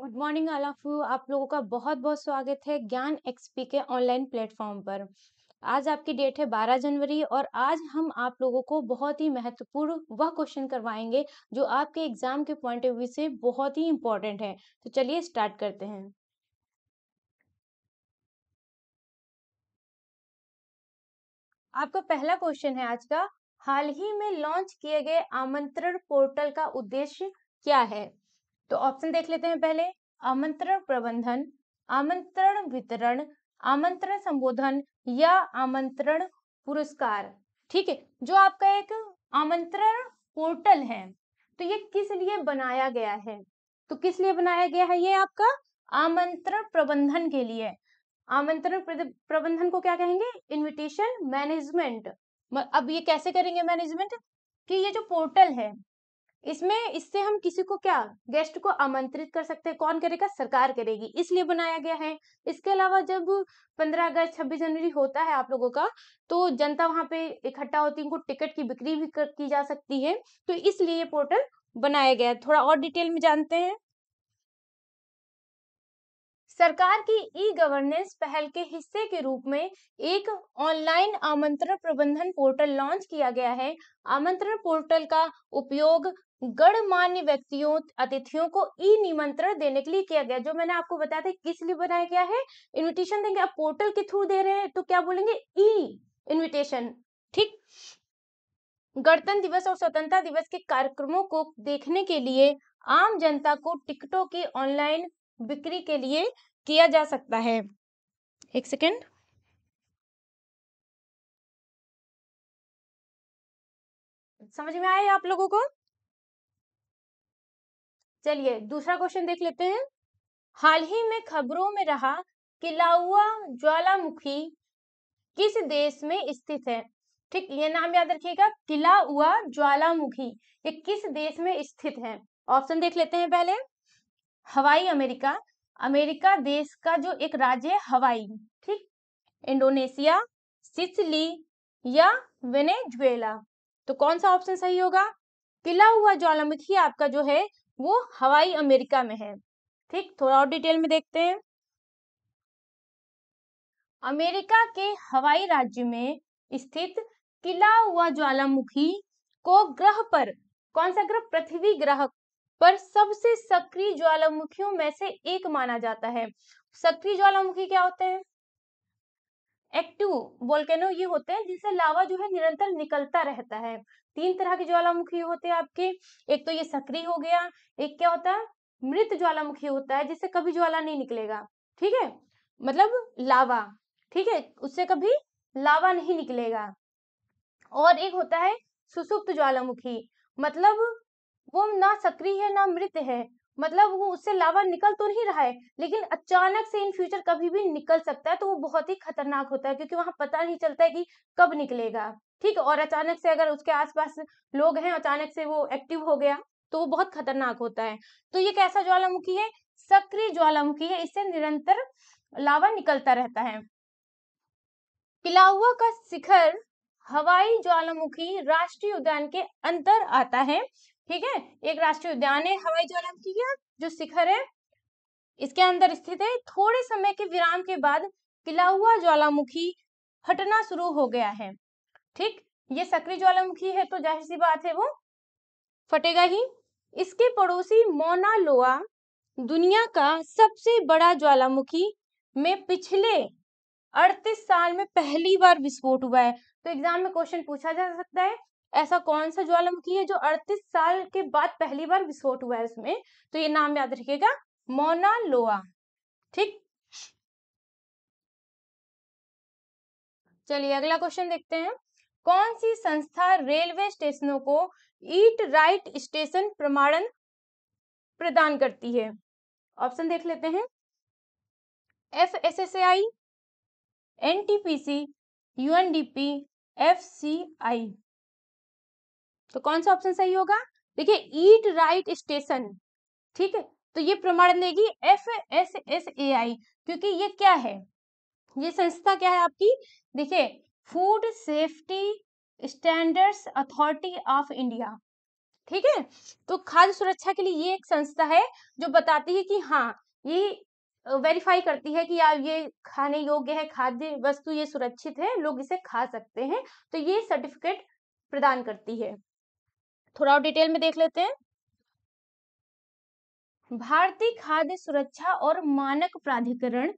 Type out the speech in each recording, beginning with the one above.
Good morning अलाफू आप लोगों का बहुत बहुत स्वागत है ज्ञान एक्सपी के ऑनलाइन प्लेटफॉर्म पर आज आपकी डेट है 12 जनवरी और आज हम आप लोगों को बहुत ही महत्वपूर्ण वह क्वेश्चन करवाएंगे जो आपके एग्जाम के पॉइंट ऑफ व्यू से बहुत ही इंपॉर्टेंट है तो चलिए स्टार्ट करते हैं आपका पहला क्वेश्चन है आज का हाल ही में लॉन्च किए गए आमंत्रण पोर्टल का उद्देश्य क्या है तो ऑप्शन देख लेते हैं पहले आमंत्रण प्रबंधन आमंत्रण वितरण आमंत्रण संबोधन या आमंत्रण पुरस्कार ठीक है जो आपका एक आमंत्रण पोर्टल है तो ये किस लिए बनाया गया है तो किस लिए बनाया गया है ये आपका आमंत्रण प्रबंधन के लिए आमंत्रण प्रबंधन को क्या कहेंगे इनविटेशन मैनेजमेंट अब ये कैसे करेंगे मैनेजमेंट कि ये जो पोर्टल है इसमें इससे हम किसी को क्या गेस्ट को आमंत्रित कर सकते हैं कौन करेगा सरकार करेगी इसलिए बनाया गया है इसके अलावा जब 15 अगस्त 26 जनवरी होता है आप लोगों का तो जनता वहां पे इकट्ठा होती है उनको टिकट की बिक्री भी कर, की जा सकती है तो इसलिए ये पोर्टल बनाया गया है थोड़ा और डिटेल में जानते हैं सरकार की ई गवर्नेंस पहल के हिस्से के रूप में एक ऑनलाइन आमंत्रण प्रबंधन पोर्टल लॉन्च किया गया है आमंत्रण पोर्टल का उपयोग गणमान्य व्यक्तियों अतिथियों को ई निमंत्रण देने के लिए किया गया जो मैंने आपको बताया था किस लिए बनाया गया है इन्विटेशन देंगे आप पोर्टल के थ्रू दे रहे हैं तो क्या बोलेंगे ई इन्विटेशन ठीक गणतंत्र दिवस और स्वतंत्रता दिवस के कार्यक्रमों को देखने के लिए आम जनता को टिकटों की ऑनलाइन बिक्री के लिए किया जा सकता है एक सेकेंड समझ में आए आप लोगों को चलिए दूसरा क्वेश्चन देख लेते हैं हाल ही में खबरों में रहा कि लाउआ ज्वालामुखी किस देश में स्थित है ठीक ये नाम याद रखिएगा किला हुआ ज्वालामुखी ये किस देश में स्थित है ऑप्शन देख लेते हैं पहले हवाई अमेरिका अमेरिका देश का जो एक राज्य है हवाई ठीक इंडोनेशिया सिसली या वेनेजुएला तो कौन सा ऑप्शन सही होगा किला हुआ ज्वालामुखी आपका जो है वो हवाई अमेरिका में है ठीक थोड़ा और डिटेल में देखते हैं अमेरिका के हवाई राज्य में स्थित किला हुआ ज्वालामुखी को ग्रह पर कौन सा ग्रह पृथ्वी ग्रह पर सबसे सक्रिय ज्वालामुखियों में से एक माना जाता है सक्रिय ज्वालामुखी क्या होते हैं एक्टिव वोल्केनो ये होते हैं जिनसे लावा जो है निरंतर निकलता रहता है तीन तरह के ज्वालामुखी होते हैं आपके एक तो ये सक्रिय हो गया एक क्या होता है मृत ज्वालामुखी होता है जिससे कभी ज्वाला नहीं निकलेगा ठीक है मतलब लावा ठीक है उससे कभी लावा नहीं निकलेगा और एक होता है सुसुप्त ज्वालामुखी मतलब वो ना सक्रिय है ना मृत है मतलब वो उससे लावा निकल तो नहीं रहा है लेकिन अचानक से इन फ्यूचर कभी भी निकल सकता है तो वो बहुत ही खतरनाक होता है क्योंकि वहां पता नहीं चलता है कि कब निकलेगा ठीक और अचानक से अगर उसके आसपास लोग हैं अचानक से वो एक्टिव हो गया तो वो बहुत खतरनाक होता है तो ये कैसा ज्वालामुखी है सक्रिय ज्वालामुखी है इससे निरंतर लावा निकलता रहता है किलाउआ का शिखर हवाई ज्वालामुखी राष्ट्रीय उद्यान के अंदर आता है ठीक है एक राष्ट्रीय उद्यान है हवाई ज्वालामुखी का जो शिखर है इसके अंदर स्थित है थोड़े समय के विराम के बाद किला हुआ ज्वालामुखी हटना शुरू हो गया है ठीक ये सक्रिय ज्वालामुखी है तो जाहिर सी बात है वो फटेगा ही इसके पड़ोसी मोना लोआ दुनिया का सबसे बड़ा ज्वालामुखी में पिछले 38 साल में पहली बार विस्फोट हुआ है तो एग्जाम में क्वेश्चन पूछा जा सकता है ऐसा कौन सा ज्वालामुखी है जो 38 साल के बाद पहली बार विस्फोट हुआ है उसमें तो ये नाम याद रखिएगा मोना लोआ ठीक चलिए अगला क्वेश्चन देखते हैं कौन सी संस्था रेलवे स्टेशनों को ईट राइट स्टेशन प्रमाणन प्रदान करती है ऑप्शन देख लेते हैं F S S I N T P C U N D P F C I तो कौन सा ऑप्शन सही होगा देखिए ईट राइट स्टेशन ठीक है तो ये प्रमाण देगी F S S A I क्योंकि ये क्या है ये संस्था क्या है आपकी देखिए food safety standards authority of India ठीक है तो खाद्य सुरक्षा के लिए ये एक संस्था है जो बताती है कि हाँ ये वेरीफाई करती है कि यार ये खाने योग्य है खाद्य वस्तु ये सुरक्षित है लोग इसे खा सकते हैं तो ये सर्टिफिकेट प्रदान करती है थोड़ा और डिटेल में देख लेते हैं भारतीय खाद्य सुरक्षा और मानक प्राधिकरण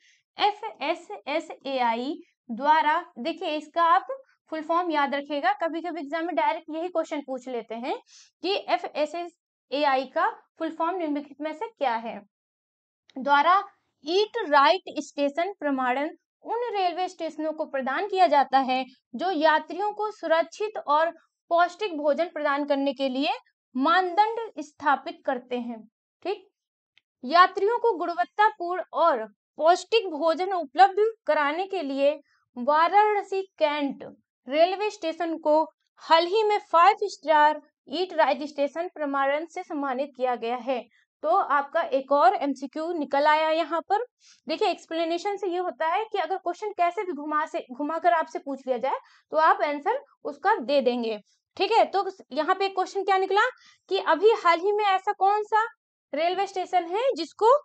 F S S A I द्वारा देखिए इसका आप फुल फॉर्म याद रखेगा कभी कभी एग्जाम में डायरेक्ट यही क्वेश्चन पूछ लेते हैं कि F S S A I का फुल फॉर्म निम्नलिखित में से क्या है द्वारा ईट राइट स्टेशन प्रमाणन उन रेलवे स्टेशनों को प्रदान किया जाता है जो यात्रियों को सुरक्षित और पौष्टिक भोजन प्रदान करने के लिए मानदंड स्थापित करते हैं ठीक यात्रियों को गुणवत्तापूर्ण और पौष्टिक भोजन उपलब्ध कराने के लिए वाराणसी कैंट रेलवे स्टेशन को हाल ही में five star eat right station प्रमाणन से सम्मानित किया गया है तो आपका एक और एमसीक्यू निकल आया यहाँ पर देखिए एक्सप्लेनेशन से ये होता है कि अगर क्वेश्चन कैसे भी घुमा से घुमा कर आपसे पूछ लिया जाए तो आप आंसर उसका दे देंगे ठीक है तो यहाँ पे क्वेश्चन क्या निकला कि अभी हाल ही में ऐसा कौन सा रेलवे स्टेशन है जिसको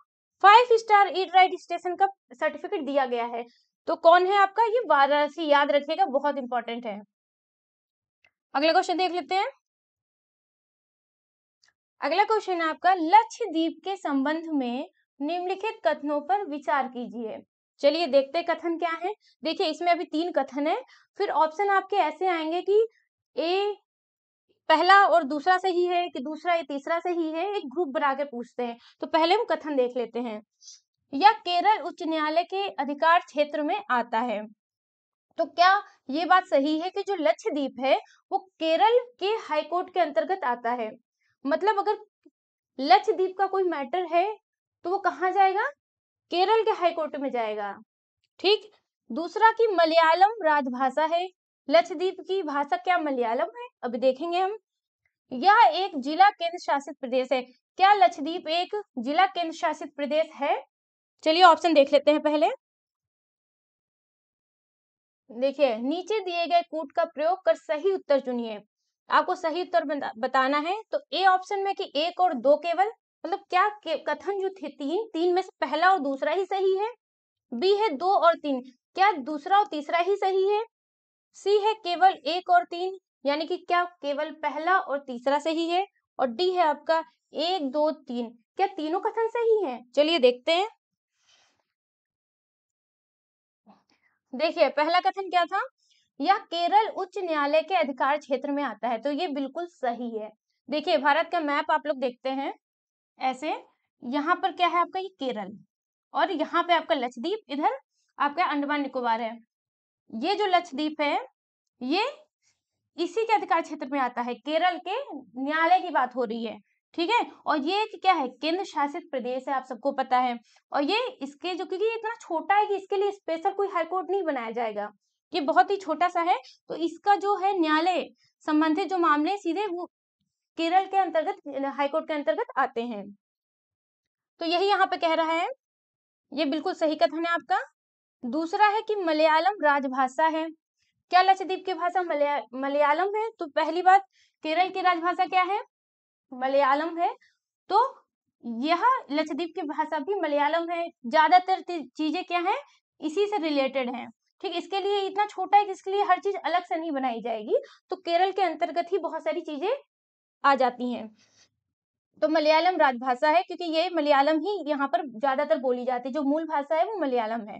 five star eat right station का सर्टिफिकेट दिया गया है तो कौन है आपका ये वाराणसी याद रखेगा बहुत इंपॉर्टेंट है अगला क्वेश्चन देख लेते हैं अगला क्वेश्चन है आपका लक्षद्वीप के संबंध में निम्नलिखित कथनों पर विचार कीजिए चलिए देखते कथन क्या है देखिए इसमें अभी तीन कथन है फिर ऑप्शन आपके ऐसे आएंगे कि ए पहला और दूसरा सही है कि दूसरा या तीसरा सही है एक ग्रुप बना के पूछते हैं तो पहले हम कथन देख लेते हैं या केरल उच्च न्यायालय के अधिकार क्षेत्र में आता है तो क्या ये बात सही है कि जो लक्षद्वीप है वो केरल के हाईकोर्ट के अंतर्गत आता है मतलब अगर लक्षद्वीप का कोई मैटर है तो वो कहाँ जाएगा केरल के हाईकोर्ट में जाएगा ठीक दूसरा कि मलयालम राजभाषा है लक्षद्वीप की भाषा क्या मलयालम है अभी देखेंगे हम यह एक जिला केंद्र शासित प्रदेश है क्या लक्षद्वीप एक जिला केंद्र शासित प्रदेश है चलिए ऑप्शन देख लेते हैं पहले देखिए नीचे दिए गए कूट का प्रयोग कर सही उत्तर चुनिए आपको सही उत्तर बताना है तो ए ऑप्शन में कि एक और दो केवल मतलब क्या के, कथन जो थे तीन तीन में से पहला और दूसरा ही सही है बी है दो और तीन क्या दूसरा और तीसरा ही सही है सी है केवल एक और तीन यानी कि क्या केवल पहला और तीसरा सही है और डी है आपका एक दो तीन क्या तीनों कथन सही है चलिए देखते हैं देखिए पहला कथन क्या था या केरल उच्च न्यायालय के अधिकार क्षेत्र में आता है तो ये बिल्कुल सही है देखिए भारत का मैप आप लोग देखते हैं ऐसे यहाँ पर क्या है आपका ये केरल और यहाँ पे आपका लक्षद्वीप इधर आपका अंडमान निकोबार है ये जो लक्षद्वीप है ये इसी के अधिकार क्षेत्र में आता है केरल के न्यायालय की बात हो रही है ठीक है और ये क्या है केंद्र शासित प्रदेश है आप सबको पता है और ये इसके जो क्योंकि इतना छोटा है कि इसके लिए स्पेशल कोई हाईकोर्ट नहीं बनाया जाएगा ये बहुत ही छोटा सा है तो इसका जो है न्यायालय संबंधित जो मामले सीधे वो केरल के अंतर्गत हाईकोर्ट के अंतर्गत आते हैं तो यही यहाँ पे कह रहा है ये बिल्कुल सही कथन है आपका दूसरा है कि मलयालम राजभाषा है क्या लक्षद्वीप की भाषा मलया, मलयालम है तो पहली बात केरल की राजभाषा क्या है मलयालम है तो यह लक्षद्वीप की भाषा भी मलयालम है ज्यादातर चीजें क्या है इसी से रिलेटेड है ठीक इसके लिए इतना छोटा है कि इसके लिए हर चीज अलग से नहीं बनाई जाएगी तो केरल के अंतर्गत ही बहुत सारी चीजें आ जाती हैं तो मलयालम राजभाषा है क्योंकि ये मलयालम ही यहाँ पर ज्यादातर बोली जाती है जो मूल भाषा है वो मलयालम है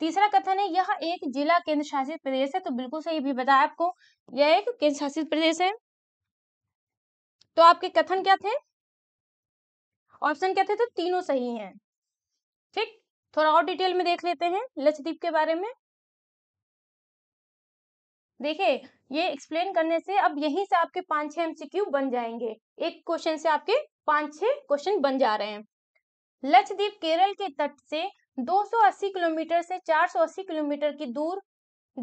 तीसरा कथन है यह एक जिला केंद्र शासित प्रदेश है तो बिल्कुल सही भी बताया आपको यह एक केंद्र शासित प्रदेश है तो आपके कथन क्या थे ऑप्शन क्या थे तो तीनों सही हैं ठीक थोड़ा और डिटेल में देख लेते हैं लक्षद्वीप के बारे में देखिए ये एक्सप्लेन करने से अब यहीं से आपके पांच छह एमसीक्यू बन जाएंगे एक क्वेश्चन से आपके पांच छह क्वेश्चन बन जा रहे हैं लक्षद्वीप केरल के तट से 280 किलोमीटर से 480 किलोमीटर की दूर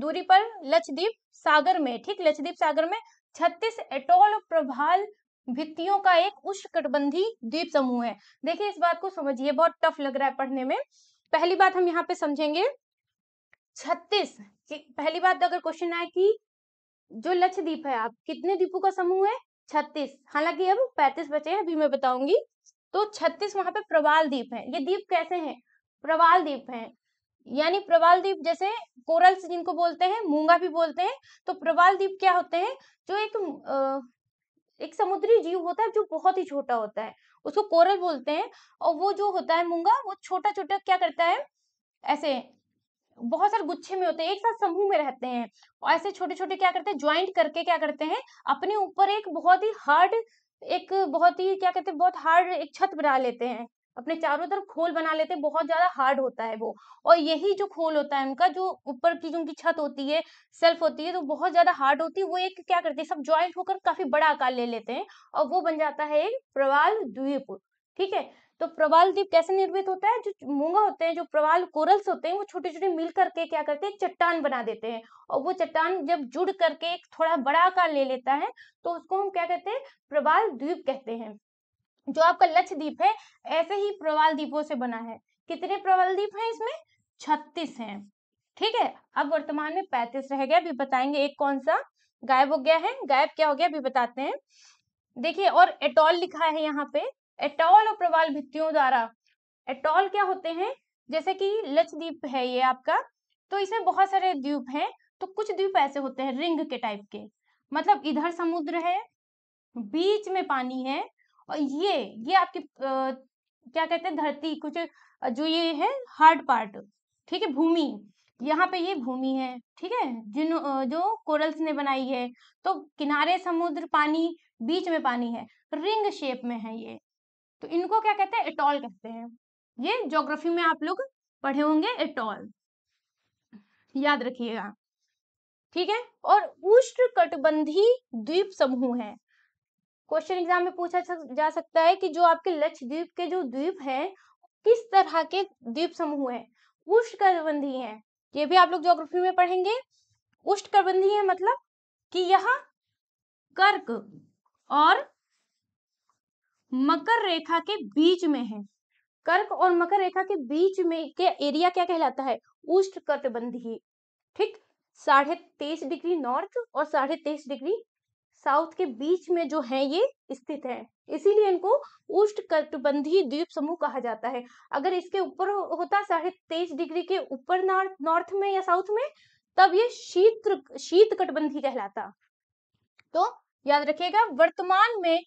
दूरी पर लक्षद्वीप सागर में ठीक लक्षद्वीप सागर में 36 एटोल प्रभाल भित्तियों का एक उष्णकटिबंधी द्वीप समूह है देखिए इस बात को समझिए बहुत टफ लग रहा है पढ़ने में पहली बात हम यहाँ पे समझेंगे छत्तीस पहली बात अगर क्वेश्चन आए कि जो लक्षद्वीप है आप कितने द्वीपों का समूह है छत्तीस हालांकि अब पैंतीस बचे हैं अभी मैं बताऊंगी तो छत्तीस वहां पे प्रवाल द्वीप है ये द्वीप कैसे हैं प्रवाल द्वीप हैं यानी प्रवाल द्वीप जैसे कोरल्स जिनको बोलते हैं मूंगा भी बोलते हैं तो प्रवाल द्वीप क्या होते हैं जो एक आ, एक समुद्री जीव होता है जो बहुत ही छोटा होता है उसको कोरल बोलते हैं और वो जो होता है मूंगा वो छोटा छोटा क्या करता है ऐसे बहुत सारे गुच्छे में होते हैं एक साथ समूह में रहते हैं और ऐसे छोटे छोटे क्या करते हैं ज्वाइंट करके क्या करते हैं अपने ऊपर एक बहुत ही हार्ड एक बहुत ही क्या कहते हैं बहुत हार्ड एक छत बना लेते हैं अपने चारों तरफ खोल बना लेते हैं बहुत ज्यादा हार्ड होता है वो और यही जो खोल होता है उनका जो ऊपर की जो उनकी छत होती है सेल्फ होती है तो बहुत ज्यादा हार्ड होती है वो एक क्या करते हैं सब ज्वाइंट होकर काफी बड़ा आकार ले लेते हैं और वो बन जाता है एक प्रवाल द्वीप ठीक है तो प्रवाल द्वीप कैसे निर्मित होता है जो मूंगा होते हैं जो प्रवाल कोरल्स होते हैं वो छोटे छोटे मिल करके क्या करते हैं चट्टान बना देते हैं और वो चट्टान जब जुड़ करके एक थोड़ा बड़ा आकार ले लेता है तो उसको हम क्या कहते हैं प्रवाल द्वीप कहते हैं जो आपका लक्ष्य द्वीप है ऐसे ही प्रवाल द्वीपों से बना है कितने प्रवाल द्वीप है इसमें छत्तीस है ठीक है अब वर्तमान में पैंतीस रह गया अभी बताएंगे एक कौन सा गायब हो गया है गायब क्या हो गया अभी बताते हैं देखिए और एटॉल लिखा है यहाँ पे एटॉल और प्रवाल भित्तियों द्वारा एटॉल क्या होते हैं जैसे कि लक्षद्वीप है ये आपका तो इसमें बहुत सारे द्वीप हैं तो कुछ द्वीप ऐसे होते हैं रिंग के टाइप के मतलब इधर समुद्र है बीच में पानी है और ये ये आपकी आ, क्या कहते हैं धरती कुछ जो ये है हार्ड पार्ट ठीक है भूमि यहाँ पे ये भूमि है ठीक है जिन जो कोरल्स ने बनाई है तो किनारे समुद्र पानी बीच में पानी है रिंग शेप में है ये तो इनको क्या कहते हैं एटॉल कहते हैं ये ज्योग्राफी में आप लोग पढ़े होंगे एटॉल याद रखिएगा ठीक है और उष्ण कटबंधी द्वीप समूह है क्वेश्चन एग्जाम में पूछा जा सकता है कि जो आपके लक्षद्वीप के जो द्वीप है किस तरह के द्वीप समूह है उष्ण कटबंधी है ये भी आप लोग ज्योग्राफी में पढ़ेंगे उष्ण कटबंधी है मतलब कि यह कर्क और मकर रेखा के बीच में है कर्क और मकर रेखा के बीच में के एरिया क्या कहलाता है उष्ट कटबंधी ठीक साढ़े तेईस डिग्री नॉर्थ और साढ़े तेईस डिग्री साउथ के बीच में जो है ये स्थित है इसीलिए इनको उष्ट कटबंधी द्वीप समूह कहा जाता है अगर इसके ऊपर होता साढ़े तेईस डिग्री के ऊपर नॉर्थ में या साउथ में तब ये शीत शीत कटबंधी कहलाता तो याद रखिएगा वर्तमान में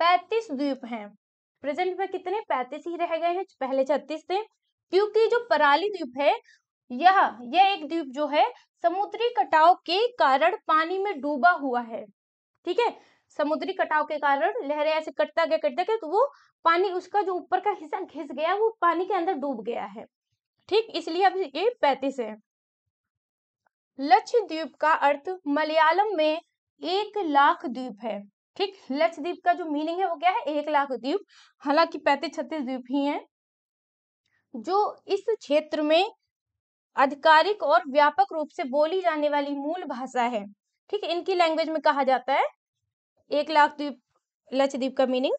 पैतीस द्वीप हैं प्रेजेंट में कितने पैतीस ही रह गए हैं पहले छत्तीस थे क्योंकि जो पराली द्वीप है यह यह एक द्वीप जो है समुद्री कटाव के कारण पानी में डूबा हुआ है ठीक है समुद्री कटाव के कारण लहरें ऐसे कटता गया कटता गया तो वो पानी उसका जो ऊपर का हिस्सा घिस गया वो पानी के अंदर डूब गया है ठीक इसलिए अब ये पैंतीस है द्वीप का अर्थ मलयालम में एक लाख द्वीप है ठीक लक्षद्वीप का जो मीनिंग है वो क्या है एक लाख द्वीप हालांकि पैंतीस छत्तीस द्वीप ही हैं जो इस क्षेत्र में आधिकारिक और व्यापक रूप से बोली जाने वाली मूल भाषा है ठीक इनकी लैंग्वेज में कहा जाता है एक लाख द्वीप लक्षद्वीप का मीनिंग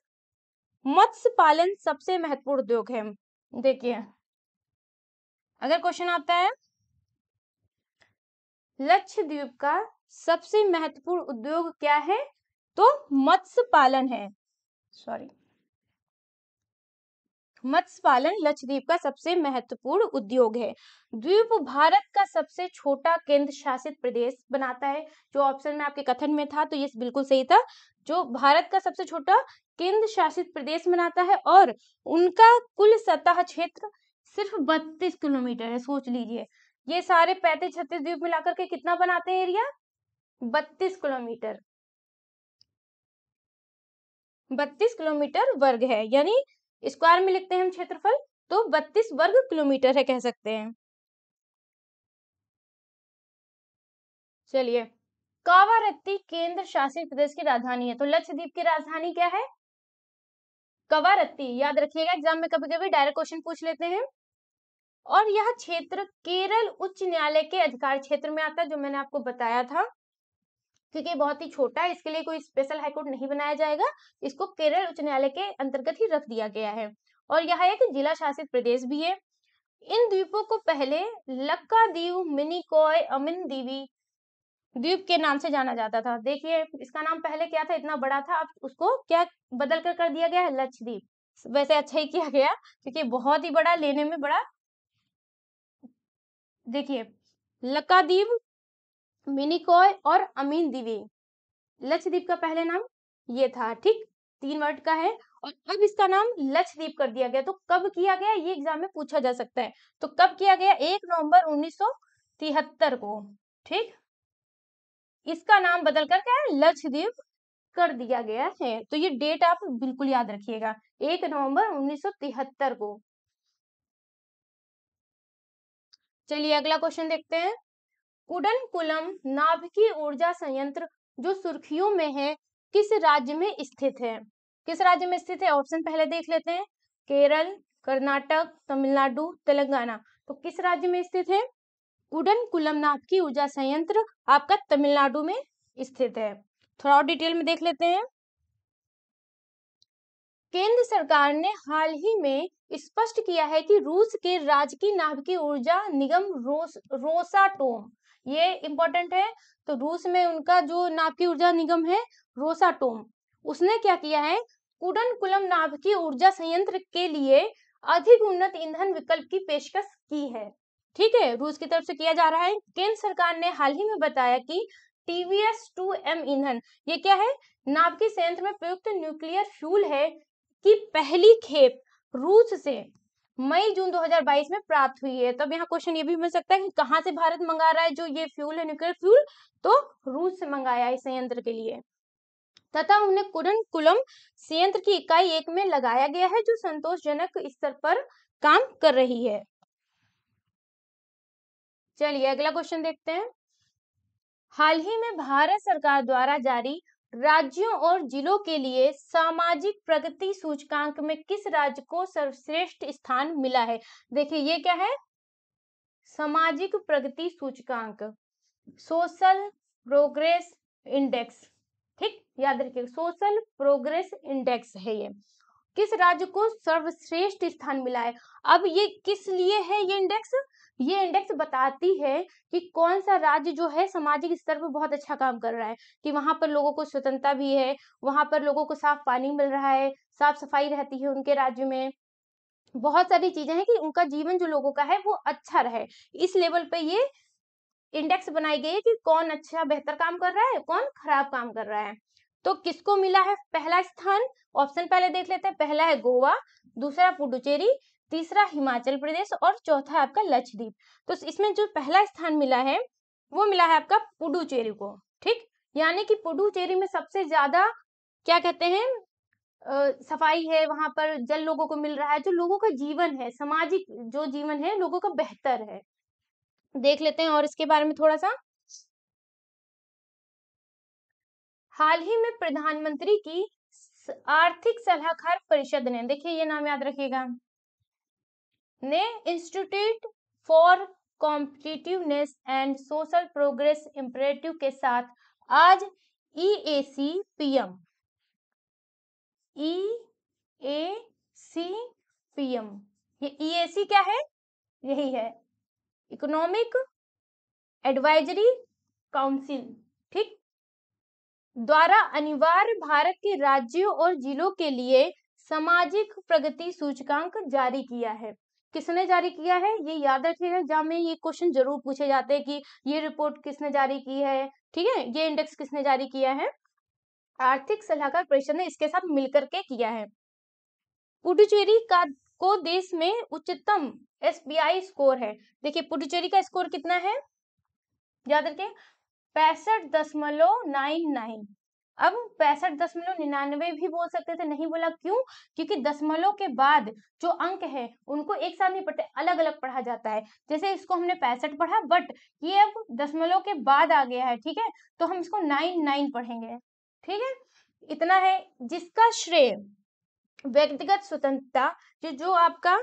मत्स्य पालन सबसे महत्वपूर्ण उद्योग है देखिए अगर क्वेश्चन आता है लक्षद्वीप का सबसे महत्वपूर्ण उद्योग क्या है तो मत्स्य पालन है सॉरी मत्स्य पालन लक्षद्वीप का सबसे महत्वपूर्ण उद्योग है द्वीप भारत का सबसे छोटा केंद्र शासित प्रदेश बनाता है जो ऑप्शन में आपके कथन में था तो ये बिल्कुल सही था जो भारत का सबसे छोटा केंद्र शासित प्रदेश बनाता है और उनका कुल सतह क्षेत्र सिर्फ बत्तीस किलोमीटर है सोच लीजिए ये सारे पैंतीस छत्तीस द्वीप मिलाकर के कितना बनाते हैं एरिया बत्तीस किलोमीटर बत्तीस किलोमीटर वर्ग है यानी स्क्वायर में लिखते हैं हम क्षेत्रफल तो बत्तीस वर्ग किलोमीटर है कह सकते हैं चलिए कावारत्ती केंद्र शासित प्रदेश की राजधानी है तो लक्षद्वीप की राजधानी क्या है कवारत्ती याद रखिएगा एग्जाम में कभी कभी डायरेक्ट क्वेश्चन पूछ लेते हैं और यह क्षेत्र केरल उच्च न्यायालय के अधिकार क्षेत्र में आता है जो मैंने आपको बताया था ठीक है बहुत ही छोटा है इसके लिए कोई स्पेशल हाईकोर्ट नहीं बनाया जाएगा इसको केरल उच्च न्यायालय के अंतर्गत ही रख दिया गया है और यह एक जिला शासित प्रदेश भी है इन द्वीपों को पहले लक्का मिनी मिनिकॉय अमिन दीवी द्वीप के नाम से जाना जाता था देखिए इसका नाम पहले क्या था इतना बड़ा था अब उसको क्या बदल कर कर दिया गया है लक्षद्वीप वैसे अच्छा ही किया गया क्योंकि बहुत ही बड़ा लेने में बड़ा देखिए दीव मिनिकॉय और अमीन दीवी लक्षद्वीप का पहले नाम ये था ठीक तीन वर्ड का है और अब इसका नाम लक्षद्वीप कर दिया गया तो कब किया गया ये एग्जाम में पूछा जा सकता है तो कब किया गया एक नवंबर उन्नीस को ठीक इसका नाम बदल कर क्या लक्षद्वीप कर दिया गया है तो ये डेट आप बिल्कुल याद रखिएगा एक नवंबर उन्नीस को चलिए अगला क्वेश्चन देखते हैं कुडनकुलम नाभिकीय ऊर्जा संयंत्र जो सुर्खियों में है किस राज्य में स्थित है किस राज्य में स्थित है ऑप्शन पहले देख लेते हैं केरल कर्नाटक तमिलनाडु तेलंगाना तो किस राज्य में स्थित है कुडनकुलम नाभिकीय ऊर्जा संयंत्र आपका तमिलनाडु में स्थित है थोड़ा और डिटेल में देख लेते हैं केंद्र सरकार ने हाल ही में स्पष्ट किया है कि रूस के राजकीय नाभिकीय ऊर्जा निगम रोस, रोसाटोम ये इम्पोर्टेंट है तो रूस में उनका जो नाभिकीय ऊर्जा निगम है रोसाटोम उसने क्या किया है कुडन कुलम नाभिकीय ऊर्जा संयंत्र के लिए अधिक उन्नत ईंधन विकल्प की पेशकश की है ठीक है रूस की तरफ से किया जा रहा है केंद्र सरकार ने हाल ही में बताया कि टीवीएस टू एम ईंधन ये क्या है नाभिकीय संयंत्र में प्रयुक्त न्यूक्लियर फ्यूल है कि पहली खेप रूस से मई जून 2022 में प्राप्त हुई है तब यहाँ क्वेश्चन ये भी मिल सकता है कि कहाँ से भारत मंगा रहा है जो ये फ्यूल है न्यूक्लियर फ्यूल तो रूस से मंगाया है इस संयंत्र के लिए तथा उन्हें कुरन कुलम संयंत्र की इकाई एक में लगाया गया है जो संतोषजनक स्तर पर काम कर रही है चलिए अगला क्वेश्चन देखते हैं हाल ही में भारत सरकार द्वारा जारी राज्यों और जिलों के लिए सामाजिक प्रगति सूचकांक में किस राज्य को सर्वश्रेष्ठ स्थान मिला है देखिए ये क्या है सामाजिक प्रगति सूचकांक सोशल प्रोग्रेस इंडेक्स ठीक याद रखिए सोशल प्रोग्रेस इंडेक्स है ये किस राज्य को सर्वश्रेष्ठ स्थान मिला है अब ये किस लिए है ये इंडेक्स ये इंडेक्स बताती है कि कौन सा राज्य जो है सामाजिक स्तर पर बहुत अच्छा काम कर रहा है कि वहां पर लोगों को स्वतंत्रता भी है वहां पर लोगों को साफ पानी मिल रहा है साफ सफाई रहती है उनके राज्य में बहुत सारी चीजें हैं कि उनका जीवन जो लोगों का है वो अच्छा रहे इस लेवल पे ये इंडेक्स बनाई गई है कि कौन अच्छा बेहतर काम कर रहा है कौन खराब काम कर रहा है तो किसको मिला है पहला स्थान ऑप्शन पहले देख लेते हैं पहला है गोवा दूसरा पुडुचेरी तीसरा हिमाचल प्रदेश और चौथा आपका लक्षद्वीप तो इसमें जो पहला स्थान मिला है वो मिला है आपका पुडुचेरी को ठीक यानी कि पुडुचेरी में सबसे ज्यादा क्या कहते हैं आ, सफाई है वहां पर जल लोगों को मिल रहा है जो लोगों का जीवन है सामाजिक जो जीवन है लोगों का बेहतर है देख लेते हैं और इसके बारे में थोड़ा सा हाल ही में प्रधानमंत्री की आर्थिक सलाहकार परिषद ने देखिए ये नाम याद रखिएगा ने institute for competitiveness and social progress imperative के साथ आज E A C P M E A C P M ये ई ए सी क्या है यही है इकोनॉमिक एडवाइजरी काउंसिल ठीक द्वारा अनिवार्य भारत के राज्यों और जिलों के लिए सामाजिक प्रगति सूचकांक जारी किया है किसने जारी किया है ये याद रखिएगा जहाँ में ये क्वेश्चन जरूर पूछे जाते हैं कि ये रिपोर्ट किसने जारी की है ठीक है ये इंडेक्स किसने जारी किया है आर्थिक सलाहकार परिषद ने इसके साथ मिलकर के किया है पुडुचेरी का को देश में उच्चतम एस स्कोर है देखिए पुडुचेरी का स्कोर कितना है याद रखें पैंसठ दशमलव नाइन नाइन अब पैंसठ दशमलव निन्यानवे भी बोल सकते थे नहीं बोला क्यों क्योंकि दशमलव के बाद जो अंक है उनको एक साथ नहीं पढ़ते अलग अलग पढ़ा जाता है जैसे इसको हमने पैंसठ पढ़ा बट ये अब दशमलव के बाद आ गया है ठीक है तो हम इसको नाइन नाइन पढ़ेंगे ठीक है इतना है जिसका श्रेय व्यक्तिगत स्वतंत्रता जो जो आपका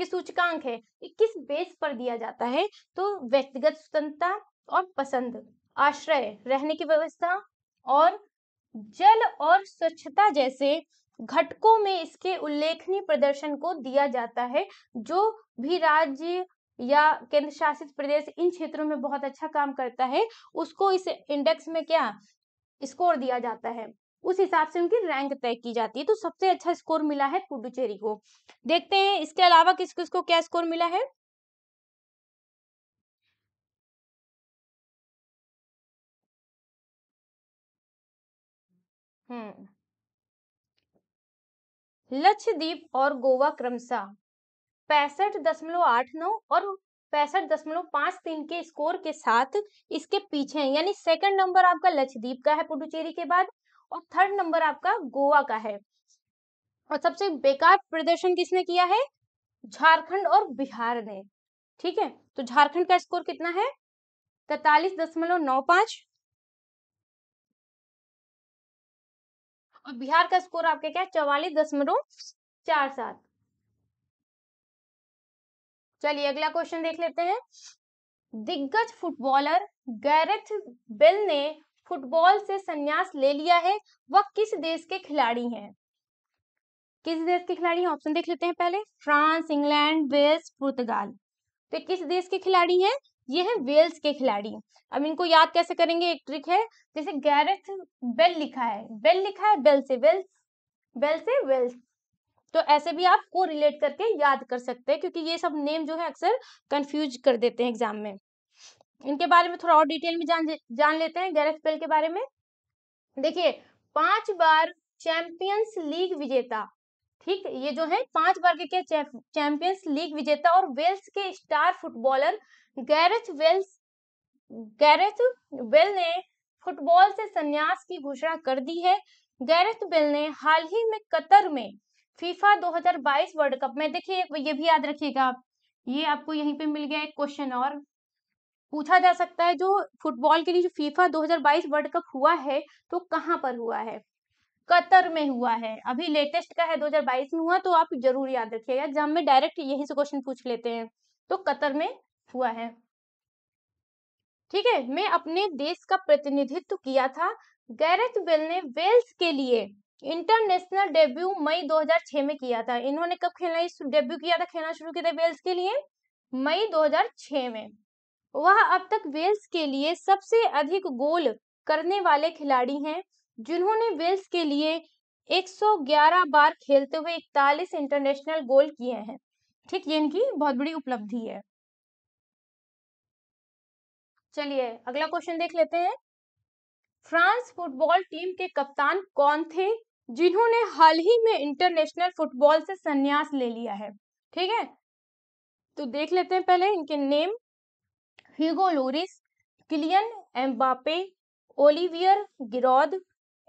ये सूचकांक है ये किस बेस पर दिया जाता है तो व्यक्तिगत स्वतंत्रता और पसंद आश्रय रहने की व्यवस्था और जल और स्वच्छता जैसे घटकों में इसके उल्लेखनीय प्रदर्शन को दिया जाता है जो भी राज्य या केंद्र शासित प्रदेश इन क्षेत्रों में बहुत अच्छा काम करता है उसको इस इंडेक्स में क्या स्कोर दिया जाता है उस हिसाब से उनकी रैंक तय की जाती है तो सबसे अच्छा स्कोर मिला है पुडुचेरी को देखते हैं इसके अलावा किस किस को क्या स्कोर मिला है हम्म। लक्षद्वीप और गोवा क्रमशः पैंसठ दशमलव आठ नौ और पैंसठ दशमलव पांच तीन के स्कोर के साथ इसके पीछे हैं यानी सेकंड नंबर आपका लक्षद्वीप का है पुडुचेरी के बाद और थर्ड नंबर आपका गोवा का है और सबसे बेकार प्रदर्शन किसने किया है झारखंड और बिहार ने ठीक है तो झारखंड का स्कोर कितना है तैतालीस दशमलव नौ पांच और बिहार का स्कोर आपका क्या है चौवालीस दशमलव चार सात चलिए अगला क्वेश्चन देख लेते हैं दिग्गज फुटबॉलर गैरेथ बेल ने फुटबॉल से संन्यास ले लिया है वह किस देश के खिलाड़ी हैं किस देश के खिलाड़ी हैं ऑप्शन देख लेते हैं पहले फ्रांस इंग्लैंड वेल्स पुर्तगाल तो किस देश के खिलाड़ी हैं ये है वेल्स के खिलाड़ी अब इनको याद कैसे करेंगे एक ट्रिक है जैसे गैरेथ बेल लिखा है बेल लिखा है बेल से वेल्स बेल से वेल्स तो ऐसे भी आप को रिलेट करके याद कर सकते हैं क्योंकि ये सब नेम जो है अक्सर कंफ्यूज कर देते हैं एग्जाम में इनके बारे में थोड़ा और डिटेल में जान जान लेते हैं गैरेथ बेल के बारे में देखिए पांच बार चैंपियंस लीग विजेता ठीक ये जो है पांच बार के क्या चैंपियंस लीग विजेता और वेल्स के star footballer Gareth Wales Gareth Bale ने फुटबॉल से संन्यास की घोषणा कर दी है गैरेथ बेल ने हाल ही में कतर में फीफा 2022 वर्ल्ड कप में देखिए ये भी याद रखिएगा ये आपको यहीं पे मिल गया एक क्वेश्चन और पूछा जा सकता है जो फुटबॉल के लिए जो फीफा 2022 वर्ल्ड कप हुआ है तो कहाँ पर हुआ है कतर में हुआ है अभी लेटेस्ट का है 2022 में हुआ तो आप जरूर याद रखिएगा एग्जाम में डायरेक्ट यही से क्वेश्चन पूछ लेते हैं तो कतर में हुआ है ठीक है मैं अपने देश का प्रतिनिधित्व किया था गैरेथ बेल ने वेल्स के लिए इंटरनेशनल डेब्यू मई 2006 में किया था इन्होंने कब खेलना डेब्यू किया था खेलना शुरू किया था वेल्स के लिए मई 2006 में वह अब तक वेल्स के लिए सबसे अधिक गोल करने वाले खिलाड़ी हैं जिन्होंने वेल्स के लिए 111 बार खेलते हुए इकतालीस इंटरनेशनल गोल किए हैं ठीक ये इनकी बहुत बड़ी उपलब्धि है चलिए अगला क्वेश्चन देख लेते हैं फ्रांस फुटबॉल टीम के कप्तान कौन थे जिन्होंने हाल ही में इंटरनेशनल फुटबॉल से संन्यास ले लिया है ठीक है तो देख लेते हैं पहले इनके name Hugo Lloris Kylian Mbappe Olivier Giroud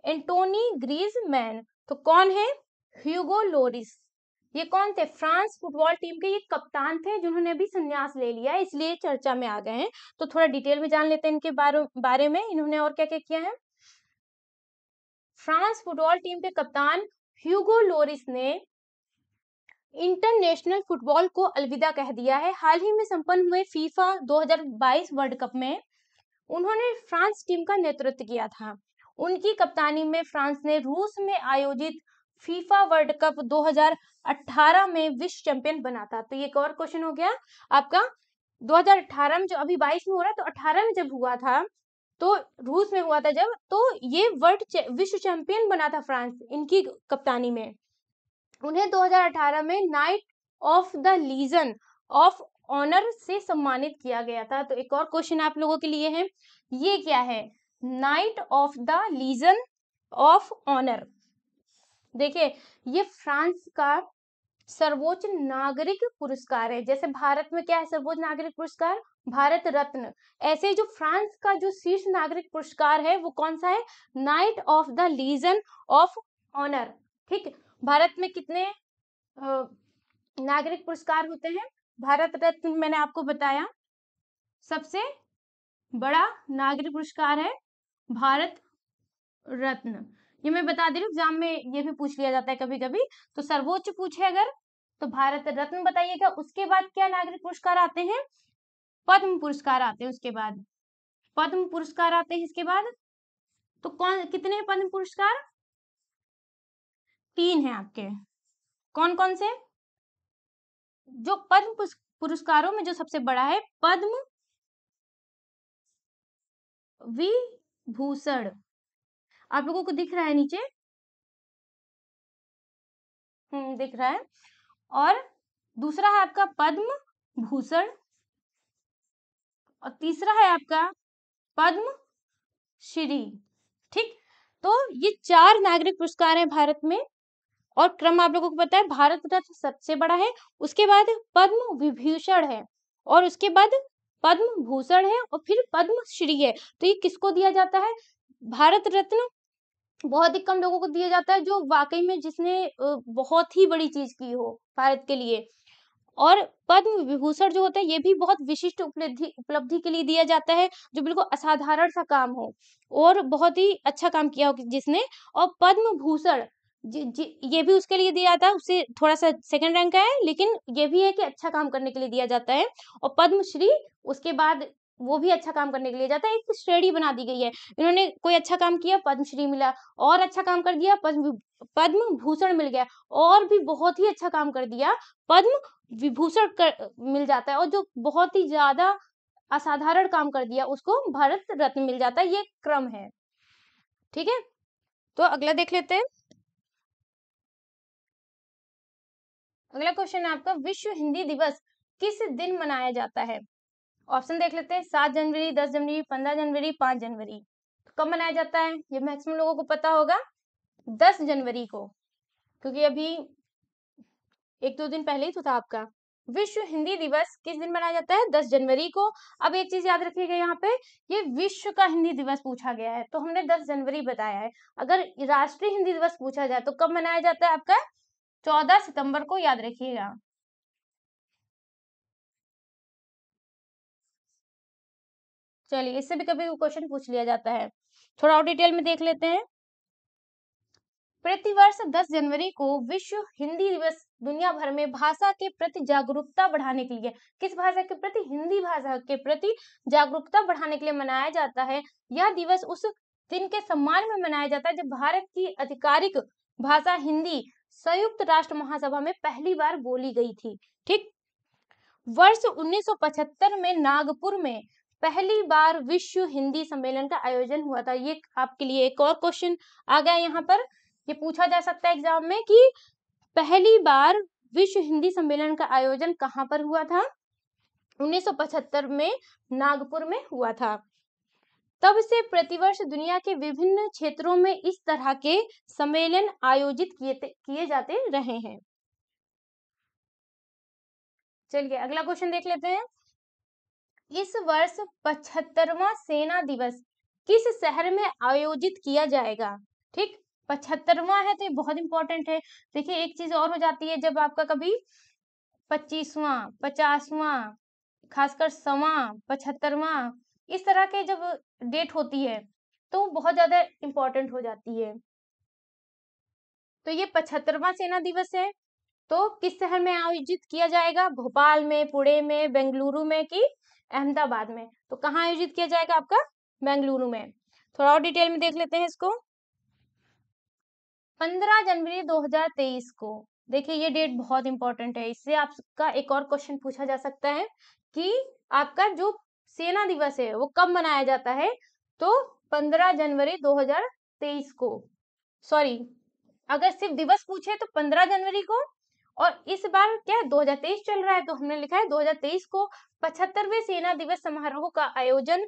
Antoine Griezmann तो कौन है ह्यूगो लोरिस ये कौन थे फ्रांस फुटबॉल टीम के ये कप्तान थे जिन्होंने भी संन्यास ले लिया है इसलिए चर्चा में आ गए हैं तो थोड़ा डिटेल में जान लेते हैं इनके बारे, में इन्होंने और क्या क्या किया है फ्रांस फुटबॉल टीम के कप्तान ह्यूगो लोरिस ने इंटरनेशनल फुटबॉल को अलविदा कह दिया है हाल ही में संपन्न हुए फीफा 2022 वर्ल्ड कप में उन्होंने फ्रांस टीम का नेतृत्व किया था उनकी कप्तानी में फ्रांस ने रूस में आयोजित फीफा वर्ल्ड कप 2018 में विश्व चैंपियन बना था तो ये एक और क्वेश्चन हो गया आपका 2018 में जो अभी 22 में हो रहा है तो 18 में जब हुआ था तो रूस में हुआ था जब तो ये वर्ल्ड विश्व चैंपियन बना था फ्रांस इनकी कप्तानी में उन्हें 2018 में Knight of the Legion of Honour से सम्मानित किया गया था तो एक और क्वेश्चन आप लोगों के लिए है ये क्या है Knight of the Legion of Honour देखिए ये फ्रांस का सर्वोच्च नागरिक पुरस्कार है जैसे भारत में क्या है सर्वोच्च नागरिक पुरस्कार भारत रत्न ऐसे जो फ्रांस का जो शीर्ष नागरिक पुरस्कार है वो कौन सा है Knight of the Legion of Honour ठीक भारत में कितने नागरिक पुरस्कार होते हैं भारत रत्न मैंने आपको बताया सबसे बड़ा नागरिक पुरस्कार है भारत रत्न ये मैं बता दे रही हूँ एग्जाम में ये भी पूछ लिया जाता है कभी कभी तो सर्वोच्च पूछे अगर तो भारत रत्न बताइएगा उसके बाद क्या नागरिक पुरस्कार आते हैं पद्म पुरस्कार आते हैं उसके बाद पद्म पुरस्कार आते हैं इसके बाद तो कौन कितने पद्म पुरस्कार तीन हैं आपके कौन कौन से जो पद्म पुरस्कारों में जो सबसे बड़ा है पद्म विभूषण आप लोगों को दिख रहा है नीचे हम्म दिख रहा है और दूसरा है आपका पद्म भूषण और तीसरा है आपका पद्म श्री ठीक तो ये चार नागरिक पुरस्कार हैं भारत में और क्रम आप लोगों को पता है भारत रत्न सबसे बड़ा है उसके बाद पद्म विभूषण है और उसके बाद पद्म भूषण है और फिर पद्म श्री है तो ये किसको दिया जाता है भारत रत्न बहुत ही कम लोगों को दिया जाता है जो वाकई में जिसने बहुत ही बड़ी चीज की हो भारत के लिए और पद्म विभूषण जो होता है ये भी बहुत विशिष्ट उपलब्धि उपलब्धि के लिए दिया जाता है जो बिल्कुल असाधारण सा काम हो और बहुत ही अच्छा काम किया हो जिसने और पद्म भूषण ये भी उसके लिए दिया जाता है उसे थोड़ा सा सेकंड रैंक का है लेकिन ये भी है कि अच्छा काम करने के लिए दिया जाता है और पद्मश्री उसके बाद वो भी अच्छा काम करने के लिए जाता है एक श्रेणी बना दी गई है इन्होंने कोई अच्छा काम किया पद्मश्री मिला और अच्छा काम कर दिया पद्म पद्म भूषण मिल गया और भी बहुत ही अच्छा काम कर दिया पद्म विभूषण कर मिल जाता है और जो बहुत ही ज्यादा असाधारण काम कर दिया उसको भारत रत्न मिल जाता है ये क्रम है ठीक है तो अगला देख लेते हैं अगला क्वेश्चन है आपका विश्व हिंदी दिवस किस दिन मनाया जाता है ऑप्शन देख लेते हैं सात जनवरी दस जनवरी पंद्रह जनवरी पांच जनवरी तो कब मनाया जाता है ये मैक्सिमम लोगों को पता होगा दस जनवरी को क्योंकि अभी एक दो दिन पहले ही तो था आपका विश्व हिंदी दिवस किस दिन मनाया जाता है दस जनवरी को अब एक चीज याद रखिएगा यहाँ पे ये विश्व का हिंदी दिवस पूछा गया है तो हमने दस जनवरी बताया है अगर राष्ट्रीय हिंदी दिवस पूछा जाए तो कब मनाया जाता है आपका चौदह सितंबर को याद रखिएगा चलिए इससे भी कभी क्वेश्चन पूछ लिया जाता है थोड़ा और डिटेल में देख लेते हैं प्रतिवर्ष 10 जनवरी को विश्व हिंदी दिवस दुनिया भर में भाषा के प्रति जागरूकता बढ़ाने के लिए किस भाषा के प्रति हिंदी भाषा के प्रति जागरूकता बढ़ाने के लिए मनाया जाता है यह दिवस उस दिन के सम्मान में मनाया जाता है जब भारत की आधिकारिक भाषा हिंदी संयुक्त राष्ट्र महासभा में पहली बार बोली गई थी ठीक वर्ष 1975 में नागपुर में पहली बार विश्व हिंदी सम्मेलन का आयोजन हुआ था ये आपके लिए एक और क्वेश्चन आ गया यहाँ पर ये पूछा जा सकता है एग्जाम में कि पहली बार विश्व हिंदी सम्मेलन का आयोजन कहाँ पर हुआ था 1975 में नागपुर में हुआ था तब से प्रतिवर्ष दुनिया के विभिन्न क्षेत्रों में इस तरह के सम्मेलन आयोजित किए किए जाते रहे हैं चलिए अगला क्वेश्चन देख लेते हैं इस वर्ष पचहत्तरवा सेना दिवस किस शहर में आयोजित किया जाएगा ठीक पचहत्तरवा है तो ये बहुत इंपॉर्टेंट है देखिए एक चीज और हो जाती है जब आपका कभी पच्चीसवा पचासवा खासकर सवा पचहत्तरवा इस तरह के जब डेट होती है तो बहुत ज्यादा इंपॉर्टेंट हो जाती है तो ये पचहत्तरवा सेना दिवस है तो किस शहर में आयोजित किया जाएगा भोपाल में पुणे में बेंगलुरु में कि अहमदाबाद में तो कहाँ आयोजित किया जाएगा आपका बेंगलुरु में थोड़ा और डिटेल में देख लेते हैं इसको 15 जनवरी 2023 को देखिए ये डेट बहुत इंपॉर्टेंट है इससे आपका एक और क्वेश्चन पूछा जा सकता है कि आपका जो सेना दिवस है वो कब मनाया जाता है तो 15 जनवरी 2023 को सॉरी अगर सिर्फ दिवस पूछे तो 15 जनवरी को और इस बार क्या हजार 2023 चल रहा है तो हमने लिखा है 2023 को पचहत्तरवे सेना दिवस समारोह का आयोजन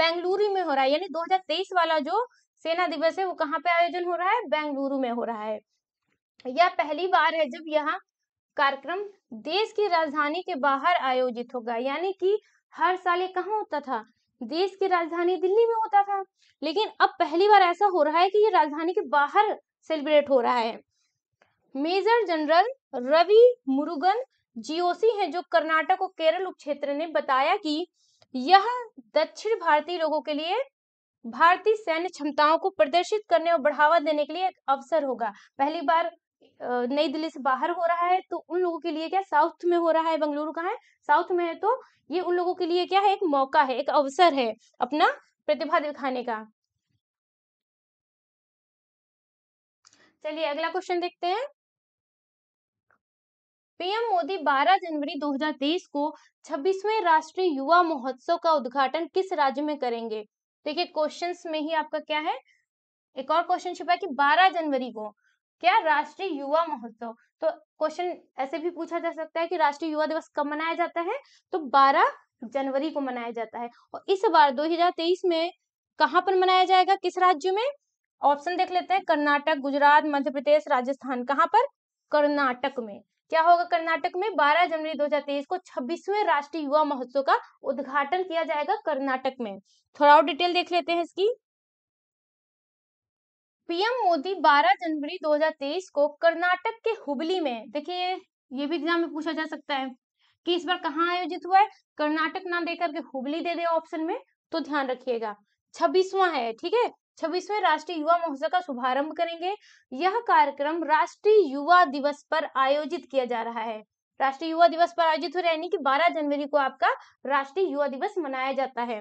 बेंगलुरु में हो रहा है यानी 2023 वाला जो सेना दिवस है वो कहाँ पे आयोजन हो रहा है बेंगलुरु में हो रहा है यह पहली बार है जब यह कार्यक्रम देश की राजधानी के बाहर आयोजित होगा यानी कि हर साल ये कहाँ होता था देश की राजधानी दिल्ली में होता था लेकिन अब पहली बार ऐसा हो रहा है कि ये राजधानी के बाहर सेलिब्रेट हो रहा है major general Ravi Murugan GOC हैं जो कर्नाटक और केरल उपक्षेत्र ने बताया कि यह दक्षिण भारतीय लोगों के लिए भारतीय सैन्य क्षमताओं को प्रदर्शित करने और बढ़ावा देने के लिए एक अवसर होगा पहली बार नई दिल्ली से बाहर हो रहा है तो उन लोगों के लिए क्या साउथ में हो रहा है बंगलुरु का है साउथ में है तो ये उन लोगों के लिए क्या है एक मौका है एक अवसर है अपना प्रतिभा दिखाने का चलिए अगला क्वेश्चन देखते हैं पीएम मोदी 12 जनवरी 2023 को 26वें राष्ट्रीय युवा महोत्सव का उद्घाटन किस राज्य में करेंगे देखिए क्वेश्चंस में ही आपका क्या है एक और क्वेश्चन छुपा कि 12 जनवरी को क्या राष्ट्रीय युवा महोत्सव तो क्वेश्चन ऐसे भी पूछा जा सकता है कि राष्ट्रीय युवा दिवस कब मनाया जाता है तो 12 जनवरी को मनाया जाता है और इस बार 2023 में कहां पर मनाया जाएगा किस राज्य में ऑप्शन देख लेते हैं कर्नाटक गुजरात मध्य प्रदेश राजस्थान कहां पर कर्नाटक में क्या होगा कर्नाटक में 12 जनवरी 2023 को 26वें राष्ट्रीय युवा महोत्सव का उद्घाटन किया जाएगा कर्नाटक में थोड़ा और डिटेल देख लेते हैं इसकी पीएम मोदी 12 जनवरी 2023 को कर्नाटक के हुबली में देखिए ये भी एग्जाम में पूछा जा सकता है कि इस बार कहाँ आयोजित हुआ है कर्नाटक ना देकर के हुबली दे दे ऑप्शन में तो ध्यान रखिएगा छब्बीसवा है ठीक है छब्बीसवें राष्ट्रीय युवा महोत्सव का शुभारंभ करेंगे यह कार्यक्रम राष्ट्रीय युवा दिवस पर आयोजित किया जा रहा है राष्ट्रीय युवा दिवस पर आयोजित हो रहा है यानी कि 12 जनवरी को आपका राष्ट्रीय युवा दिवस मनाया जाता है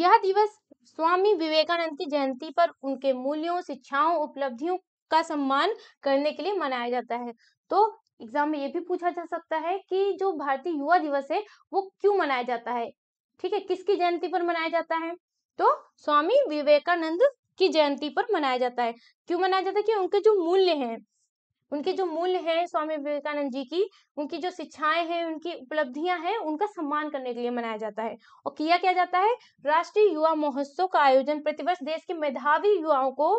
यह दिवस स्वामी विवेकानंद की जयंती पर उनके मूल्यों शिक्षाओं उपलब्धियों का सम्मान करने के लिए मनाया जाता है तो एग्जाम में ये भी पूछा जा सकता है कि जो भारतीय युवा दिवस है वो क्यों मनाया जाता है ठीक है किसकी जयंती पर मनाया जाता है तो स्वामी विवेकानंद की जयंती पर मनाया जाता है क्यों मनाया जाता है कि उनके जो मूल्य हैं उनके जो मूल्य हैं स्वामी विवेकानंद जी की उनकी जो शिक्षाएं हैं उनकी उपलब्धियां हैं उनका सम्मान करने के लिए मनाया जाता है और किया क्या जाता है राष्ट्रीय युवा महोत्सव का आयोजन प्रतिवर्ष देश के मेधावी युवाओं को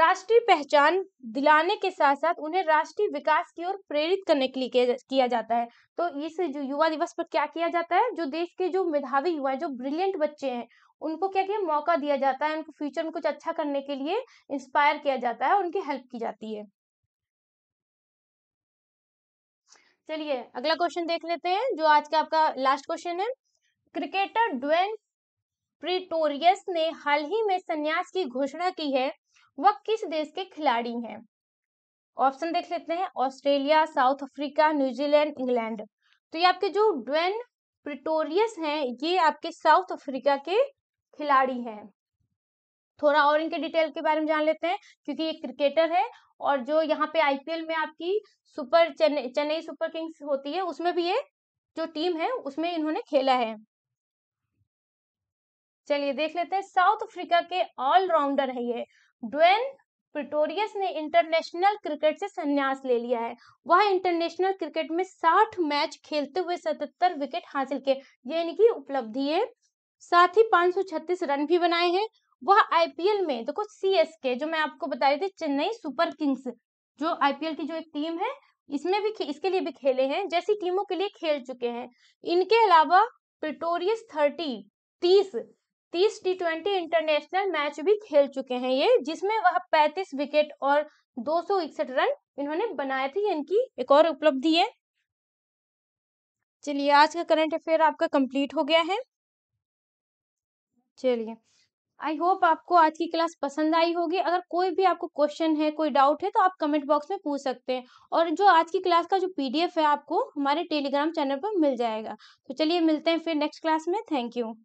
राष्ट्रीय पहचान दिलाने के साथ साथ उन्हें राष्ट्रीय विकास की ओर प्रेरित करने के लिए किया जाता है तो इस जो युवा दिवस पर क्या किया जाता है जो देश के जो मेधावी युवा जो ब्रिलियंट बच्चे हैं उनको क्या किया मौका दिया जाता है उनको फ्यूचर में कुछ अच्छा करने के लिए इंस्पायर किया जाता है उनकी हेल्प की जाती है चलिए अगला क्वेश्चन देख लेते हैं जो आज का आपका लास्ट क्वेश्चन है क्रिकेटर ड्वेन प्रिटोरियस ने हाल ही में संन्यास की घोषणा की है वह किस देश के खिलाड़ी हैं ऑप्शन देख लेते हैं Australia South Africa New Zealand England तो ये आपके जो ड्वेन प्रिटोरियस हैं ये आपके साउथ अफ्रीका के खिलाड़ी हैं थोड़ा और इनके डिटेल के बारे में जान लेते हैं क्योंकि ये क्रिकेटर है और जो यहाँ पे आईपीएल में आपकी Super Chennai Chennai Super Kings होती है उसमें भी ये जो टीम है उसमें इन्होंने खेला है चलिए देख लेते हैं साउथ अफ्रीका के ऑलराउंडर है ये ड्वेन प्रिटोरियस ने इंटरनेशनल क्रिकेट से संन्यास ले लिया है वह इंटरनेशनल क्रिकेट में 60 मैच खेलते हुए 77 विकेट हासिल किए ये इनकी उपलब्धि है साथ ही 536 रन भी बनाए हैं वह आईपीएल में देखो तो के जो मैं आपको बता रही थी चेन्नई सुपर किंग्स जो आईपीएल की जो एक टीम है इसमें भी इसके लिए भी खेले हैं जैसी टीमों के लिए खेल चुके हैं इनके अलावा प्रिटोरियस थर्टी तीस तीस टी ट्वेंटी इंटरनेशनल मैच भी खेल चुके हैं ये जिसमें वह पैंतीस विकेट और दो रन इन्होंने बनाए थे इनकी एक और उपलब्धि है चलिए आज का करंट अफेयर आपका कंप्लीट हो गया है चलिए आई होप आपको आज की क्लास पसंद आई होगी अगर कोई भी आपको क्वेश्चन है कोई डाउट है तो आप कमेंट बॉक्स में पूछ सकते हैं और जो आज की क्लास का जो पीडीएफ है आपको हमारे टेलीग्राम चैनल पर मिल जाएगा तो चलिए मिलते हैं फिर नेक्स्ट क्लास में थैंक यू